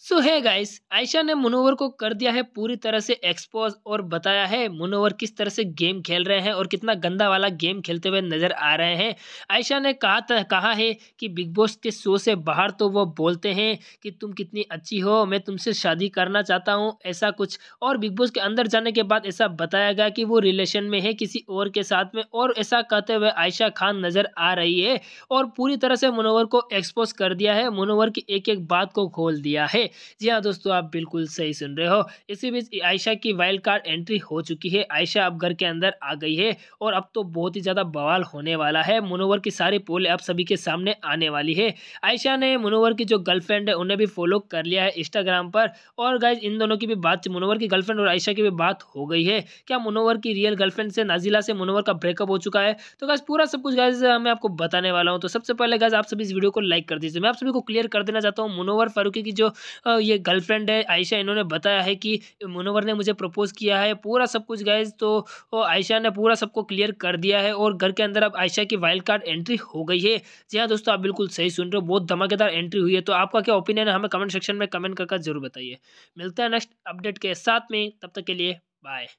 सो है गाइस आयशा ने मुनोवर को कर दिया है पूरी तरह से एक्सपोज और बताया है मुनोवर किस तरह से गेम खेल रहे हैं और कितना गंदा वाला गेम खेलते हुए नज़र आ रहे हैं आयशा ने कहा था कहा है कि बिग बॉस के शो से बाहर तो वो बोलते हैं कि तुम कितनी अच्छी हो मैं तुमसे शादी करना चाहता हूँ ऐसा कुछ और बिग बॉस के अंदर जाने के बाद ऐसा बताया गया कि वो रिलेशन में है किसी और के साथ में और ऐसा कहते हुए आयशा खान नज़र आ रही है और पूरी तरह से मुनोवर को एक्सपोज कर दिया है मुनोवर की एक एक बात को खोल दिया है है जी हाँ दोस्तों आप बिल्कुल सही सुन रहे हो इसी बीच आयशा की वाइल्ड कार्ड एंट्री हो चुकी है आयशा अब घर के अंदर आ गई है और अब तो बहुत ही ज़्यादा बवाल होने वाला है मनोवर की सारी पोल अब सभी के सामने आने वाली है आयशा ने मनोवर की जो गर्लफ्रेंड है उन्हें भी फॉलो कर लिया है इंस्टाग्राम पर और गाइज इन दोनों की भी बात मनोवर की गर्लफ्रेंड और आयशा की भी बात हो गई है क्या मनोवर की रियल गर्लफ्रेंड से नाजिला से मनोवर का ब्रेकअप हो चुका है तो गाइज पूरा सब कुछ गाइज मैं आपको बताने वाला हूँ तो सबसे पहले गाइज आप सभी इस वीडियो को लाइक कर दीजिए मैं आप सभी को क्लियर कर देना चाहता हूँ मनोवर फारूकी की जो ये गर्लफ्रेंड है आयशा इन्होंने बताया है कि मनोवर ने मुझे प्रपोज़ किया है पूरा सब कुछ गाइज तो आयशा ने पूरा सबको क्लियर कर दिया है और घर के अंदर अब आयशा की वाइल्ड कार्ड एंट्री हो गई है जी हाँ दोस्तों आप बिल्कुल सही सुन रहे हो बहुत धमाकेदार एंट्री हुई है तो आपका क्या ओपिनियन है हमें कमेंट सेक्शन में कमेंट करके जरूर बताइए मिलते हैं नेक्स्ट अपडेट के साथ में तब तक के लिए बाय